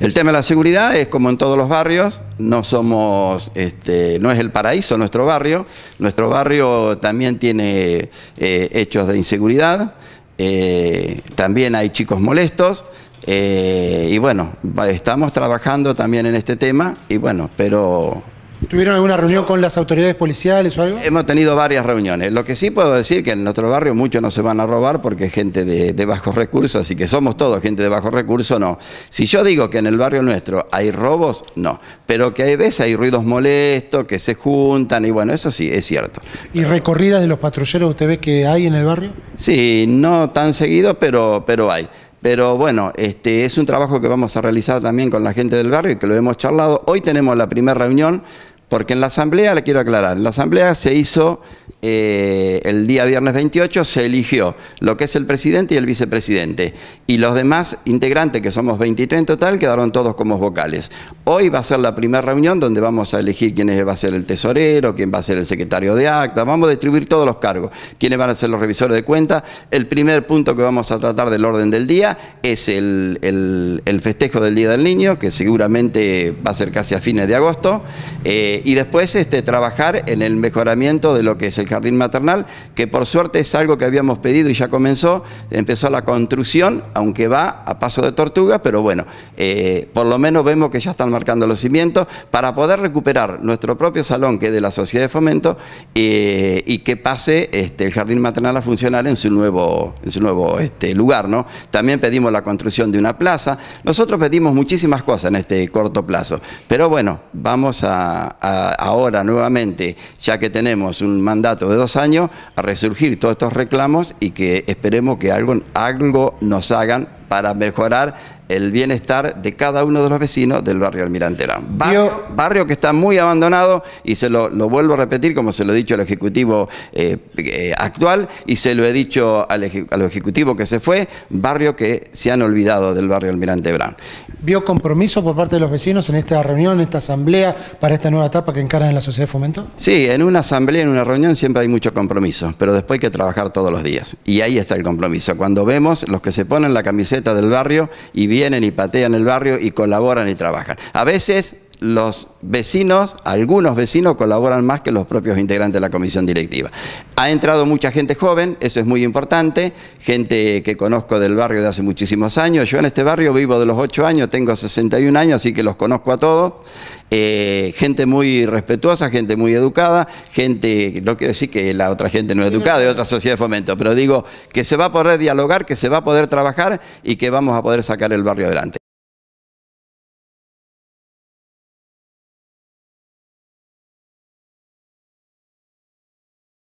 El tema de la seguridad es como en todos los barrios, no somos, este, no es el paraíso nuestro barrio, nuestro barrio también tiene eh, hechos de inseguridad, eh, también hay chicos molestos, eh, y bueno, estamos trabajando también en este tema, y bueno, pero ¿Tuvieron alguna reunión con las autoridades policiales o algo? Hemos tenido varias reuniones. Lo que sí puedo decir que en nuestro barrio muchos no se van a robar porque es gente de, bajos recursos, así que somos todos gente de bajos recursos, no. Si yo digo que en el barrio nuestro hay robos, no. Pero que hay veces hay ruidos molestos, que se juntan, y bueno, eso sí, es cierto. ¿Y recorridas de los patrulleros usted ve que hay en el barrio? Sí, no tan seguido, pero, pero hay. Pero bueno, este es un trabajo que vamos a realizar también con la gente del barrio y que lo hemos charlado. Hoy tenemos la primera reunión porque en la asamblea, le quiero aclarar, en la asamblea se hizo eh, el día viernes 28, se eligió lo que es el presidente y el vicepresidente. Y los demás integrantes, que somos 23 en total, quedaron todos como vocales. Hoy va a ser la primera reunión donde vamos a elegir quién va a ser el tesorero, quién va a ser el secretario de acta, vamos a distribuir todos los cargos, quiénes van a ser los revisores de cuenta. El primer punto que vamos a tratar del orden del día es el, festejo del Día del Niño, que seguramente va a ser casi a fines de agosto. Eh, y después este, trabajar en el mejoramiento de lo que es el jardín maternal, que por suerte es algo que habíamos pedido y ya comenzó, empezó la construcción, aunque va a paso de tortuga, pero bueno, eh, por lo menos vemos que ya están marcando los cimientos para poder recuperar nuestro propio salón, que es de la Sociedad de Fomento, eh, y que pase este, el jardín maternal a funcionar en su nuevo, en su nuevo este, lugar. ¿no? También pedimos la construcción de una plaza. Nosotros pedimos muchísimas cosas en este corto plazo, pero bueno, vamos a ahora nuevamente, ya que tenemos un mandato de dos años, a resurgir todos estos reclamos y que esperemos que algo nos hagan para mejorar el bienestar de cada uno de los vecinos del barrio Almirante Barrio, barrio que está muy abandonado y se lo, vuelvo a repetir como se lo he dicho al Ejecutivo eh, eh, actual y se lo he dicho al, Ejecutivo que se fue, barrio que se han olvidado del barrio Almirante Brown. ¿Vio compromiso por parte de los vecinos en esta reunión, en esta asamblea, para esta nueva etapa que encaran en la sociedad de fomento? Sí, en una asamblea, en una reunión siempre hay mucho compromiso, pero después hay que trabajar todos los días. Y ahí está el compromiso. Cuando vemos los que se ponen la camiseta del barrio y vienen vienen y patean el barrio y colaboran y trabajan. A veces los vecinos, algunos vecinos colaboran más que los propios integrantes de la comisión directiva. Ha entrado mucha gente joven, eso es muy importante, gente que conozco del barrio de hace muchísimos años. Yo en este barrio vivo de los 8 años, tengo 61 años, así que los conozco a todos. Eh, gente muy respetuosa, gente muy educada, gente, no quiero decir que la otra gente no es educada, de otra sociedad de fomento, pero digo que se va a poder dialogar, que se va a poder trabajar y que vamos a poder sacar el barrio adelante.